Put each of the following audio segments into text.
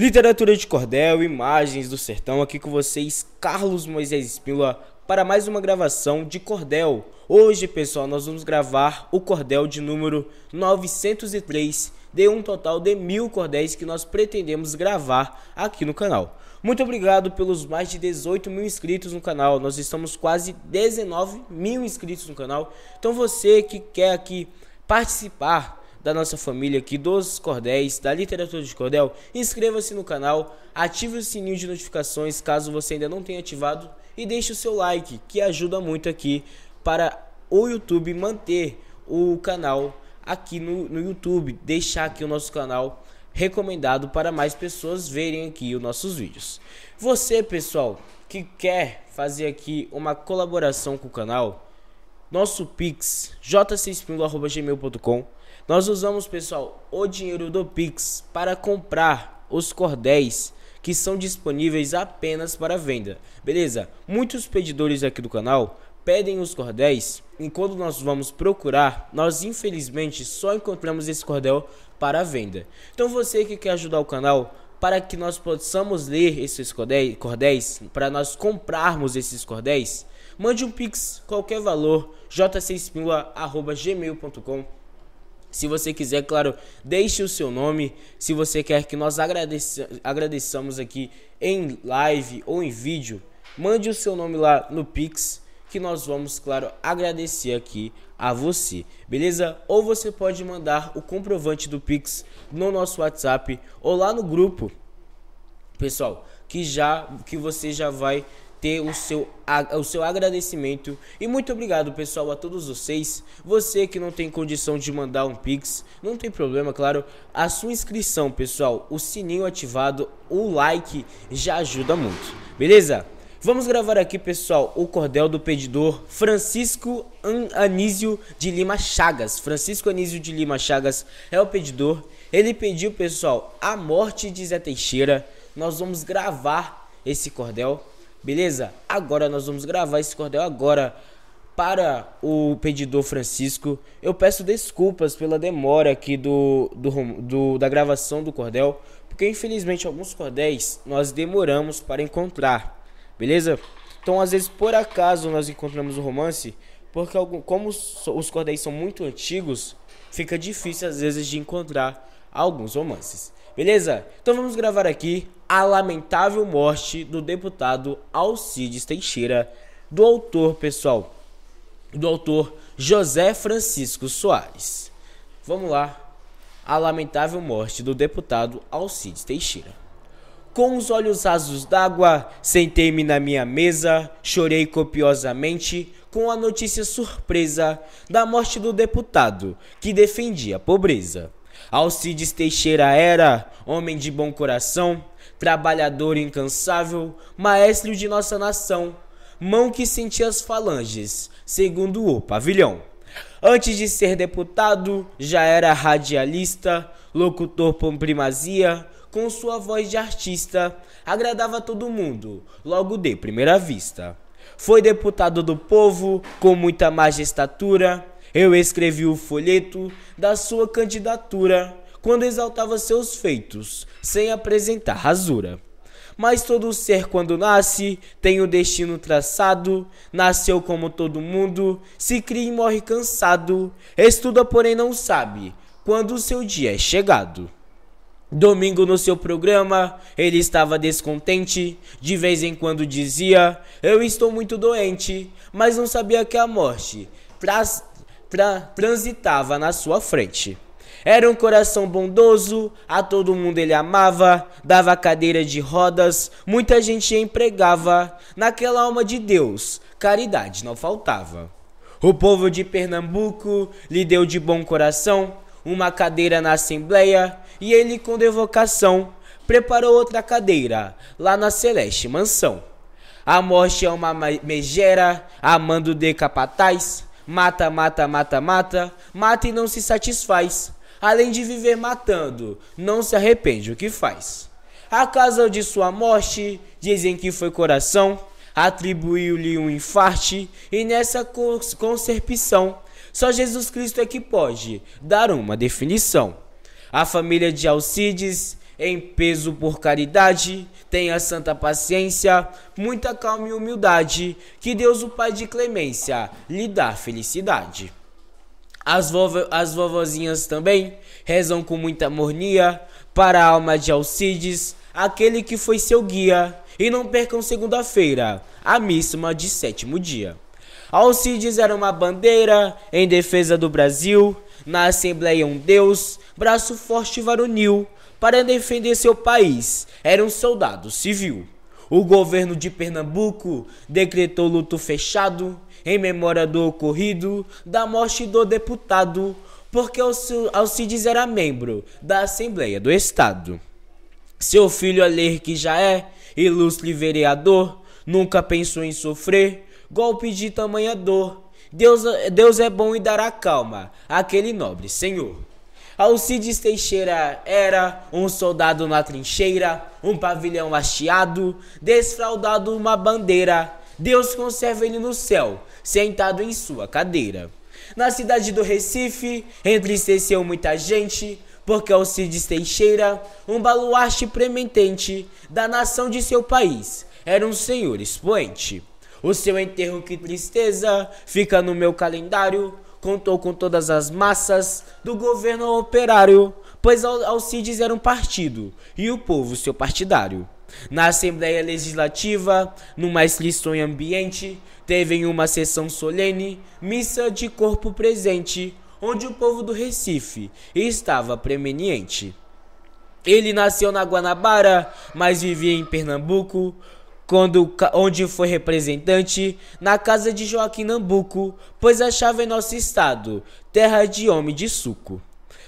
Literatura de cordel, imagens do sertão, aqui com vocês, Carlos Moisés Espínola, para mais uma gravação de cordel. Hoje, pessoal, nós vamos gravar o cordel de número 903, de um total de mil cordéis que nós pretendemos gravar aqui no canal. Muito obrigado pelos mais de 18 mil inscritos no canal, nós estamos quase 19 mil inscritos no canal, então você que quer aqui participar da nossa família aqui dos cordéis, da literatura de cordel, inscreva-se no canal, ative o sininho de notificações caso você ainda não tenha ativado e deixe o seu like, que ajuda muito aqui para o YouTube manter o canal aqui no, no YouTube, deixar aqui o nosso canal recomendado para mais pessoas verem aqui os nossos vídeos. Você, pessoal, que quer fazer aqui uma colaboração com o canal, nosso pix j 6 nós usamos, pessoal, o dinheiro do Pix para comprar os cordéis que são disponíveis apenas para venda. Beleza? Muitos pedidores aqui do canal pedem os cordéis e quando nós vamos procurar, nós infelizmente só encontramos esse cordel para venda. Então você que quer ajudar o canal, para que nós possamos ler esses cordéis, para nós comprarmos esses cordéis, mande um pix, qualquer valor, j6pila.gmail.com se você quiser, claro, deixe o seu nome. Se você quer que nós agradeça, agradeçamos aqui em live ou em vídeo, mande o seu nome lá no Pix que nós vamos, claro, agradecer aqui a você, beleza? Ou você pode mandar o comprovante do Pix no nosso WhatsApp ou lá no grupo, pessoal, que já que você já vai ter o seu, o seu agradecimento. E muito obrigado, pessoal, a todos vocês. Você que não tem condição de mandar um Pix, não tem problema, claro. A sua inscrição, pessoal, o sininho ativado, o like já ajuda muito, beleza? Vamos gravar aqui, pessoal, o cordel do pedidor Francisco Anísio de Lima Chagas. Francisco Anísio de Lima Chagas é o pedidor. Ele pediu, pessoal, a morte de Zé Teixeira. Nós vamos gravar esse cordel Beleza? Agora nós vamos gravar esse cordel agora para o pedidor Francisco. Eu peço desculpas pela demora aqui do, do, do da gravação do cordel, porque infelizmente alguns cordéis nós demoramos para encontrar. Beleza? Então, às vezes, por acaso nós encontramos o romance, porque como os cordéis são muito antigos, fica difícil às vezes de encontrar alguns romances. Beleza? Então vamos gravar aqui a lamentável morte do deputado Alcides Teixeira, do autor, pessoal, do autor José Francisco Soares. Vamos lá. A lamentável morte do deputado Alcides Teixeira. Com os olhos rasos d'água, sentei-me na minha mesa, chorei copiosamente com a notícia surpresa da morte do deputado que defendia a pobreza. Alcides Teixeira era homem de bom coração, trabalhador incansável, maestro de nossa nação, mão que sentia as falanges, segundo o pavilhão. Antes de ser deputado, já era radialista, locutor por primazia, com sua voz de artista, agradava todo mundo, logo de primeira vista. Foi deputado do povo, com muita majestatura, eu escrevi o folheto da sua candidatura quando exaltava seus feitos, sem apresentar rasura. Mas todo ser, quando nasce, tem o destino traçado. Nasceu como todo mundo, se cria e morre cansado. Estuda, porém, não sabe quando o seu dia é chegado. Domingo no seu programa, ele estava descontente, de vez em quando dizia: "Eu estou muito doente", mas não sabia que a morte traz pra, transitava na sua frente. Era um coração bondoso, a todo mundo ele amava, dava cadeira de rodas, muita gente empregava, naquela alma de Deus, caridade não faltava. O povo de Pernambuco lhe deu de bom coração uma cadeira na Assembleia, e ele, com devocação, preparou outra cadeira lá na Celeste Mansão. A morte é uma megera, amando de Mata, mata, mata, mata, mata e não se satisfaz. Além de viver matando, não se arrepende o que faz. A causa de sua morte, dizem que foi coração, atribuiu-lhe um infarte, e nessa concepção, só Jesus Cristo é que pode dar uma definição. A família de Alcides em peso por caridade, tenha santa paciência, muita calma e humildade, que Deus, o Pai de clemência, lhe dá felicidade. As, vovo, as vovozinhas também rezam com muita mornia para a alma de Alcides, aquele que foi seu guia, e não percam segunda-feira, a missa de sétimo dia. Alcides era uma bandeira em defesa do Brasil, na Assembleia um Deus, braço forte e varonil, para defender seu país. Era um soldado civil. O governo de Pernambuco decretou luto fechado em memória do ocorrido da morte do deputado, porque Alcides era membro da Assembleia do Estado. Seu filho Aler, que já é ilustre vereador, nunca pensou em sofrer golpe de tamanha dor. Deus, Deus é bom e dará calma àquele nobre senhor. Alcides Teixeira era um soldado na trincheira, um pavilhão hasteado, desfraldado uma bandeira. Deus conserva ele no céu, sentado em sua cadeira. Na cidade do Recife, entristeceu muita gente, porque Alcides Teixeira, um baluarte prementente da nação de seu país, era um senhor expoente. O seu enterro, que tristeza, fica no meu calendário, contou com todas as massas do governo operário, pois Alcides era um partido e o povo seu partidário. Na Assembleia Legislativa, numa inscrição ambiente, teve em uma sessão solene missa de corpo presente, onde o povo do Recife estava premeniente. Ele nasceu na Guanabara, mas vivia em Pernambuco, quando, onde foi representante, na casa de Joaquim Nambuco, pois achava em nosso estado, terra de homem de suco.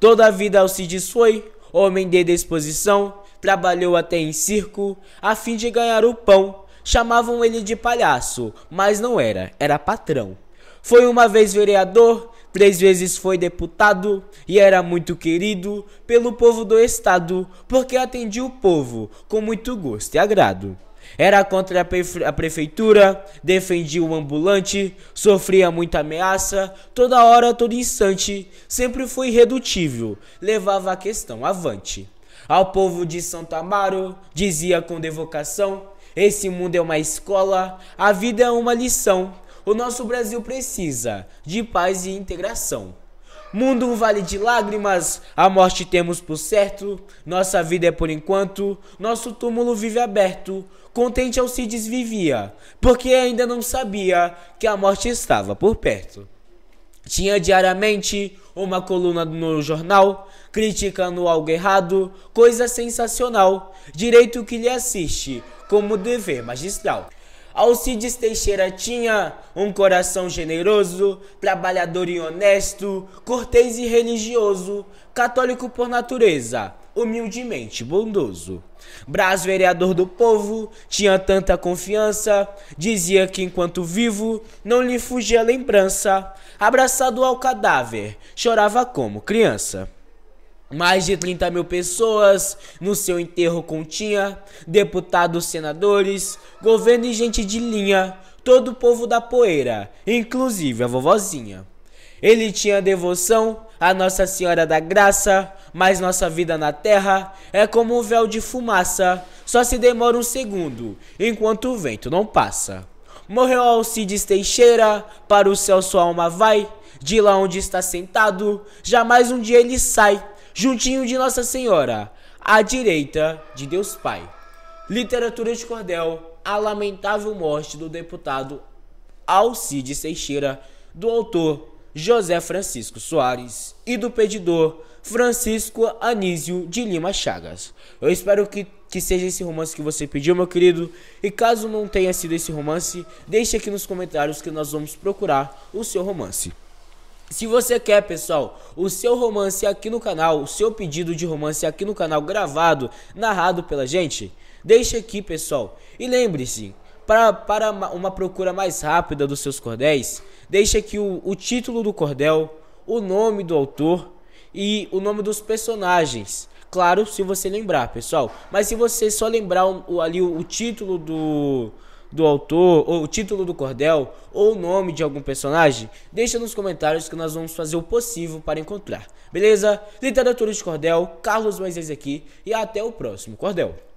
Toda a vida Alcides foi, homem de disposição, trabalhou até em circo, a fim de ganhar o pão. Chamavam ele de palhaço, mas não era, era patrão. Foi uma vez vereador, três vezes foi deputado e era muito querido pelo povo do estado, porque atendia o povo com muito gosto e agrado. Era contra a, prefe a prefeitura, defendia o ambulante, sofria muita ameaça, toda hora, todo instante, sempre foi irredutível, levava a questão avante. Ao povo de Santo Amaro, dizia com devocação: Esse mundo é uma escola, a vida é uma lição. O nosso Brasil precisa de paz e integração. Mundo um vale de lágrimas, a morte temos por certo, nossa vida é por enquanto, nosso túmulo vive aberto. Contente ao se desvivia, porque ainda não sabia que a morte estava por perto. Tinha diariamente uma coluna no jornal, criticando algo errado, coisa sensacional, direito que lhe assiste, como dever magistral. Alcides Teixeira tinha um coração generoso, trabalhador e honesto, cortês e religioso, católico por natureza, humildemente bondoso. Braz, vereador do povo, tinha tanta confiança, dizia que enquanto vivo não lhe fugia lembrança. Abraçado ao cadáver, chorava como criança. Mais de 30 mil pessoas no seu enterro continha, deputados, senadores, governo e gente de linha, todo o povo da poeira, inclusive a vovozinha. Ele tinha devoção à Nossa Senhora da Graça, mas nossa vida na terra é como um véu de fumaça, só se demora um segundo, enquanto o vento não passa. Morreu Alcides Teixeira, para o céu sua alma vai, de lá onde está sentado, jamais um dia ele sai juntinho de Nossa Senhora, à direita de Deus Pai. Literatura de Cordel, a lamentável morte do deputado Alcide Seixeira, do autor José Francisco Soares e do pedidor Francisco Anísio de Lima Chagas. Eu espero que, que seja esse romance que você pediu, meu querido. E caso não tenha sido esse romance, deixe aqui nos comentários que nós vamos procurar o seu romance. Se você quer, pessoal, o seu romance aqui no canal, o seu pedido de romance aqui no canal gravado, narrado pela gente, deixe aqui, pessoal. E lembre-se, para, para uma procura mais rápida dos seus cordéis, deixe aqui o, o título do cordel, o nome do autor e o nome dos personagens. Claro, se você lembrar, pessoal. Mas se você só lembrar o, ali o, o título do do autor, ou o título do cordel, ou o nome de algum personagem? Deixa nos comentários que nós vamos fazer o possível para encontrar. Beleza? Literatura de Cordel, Carlos Moisés aqui e até o próximo cordel.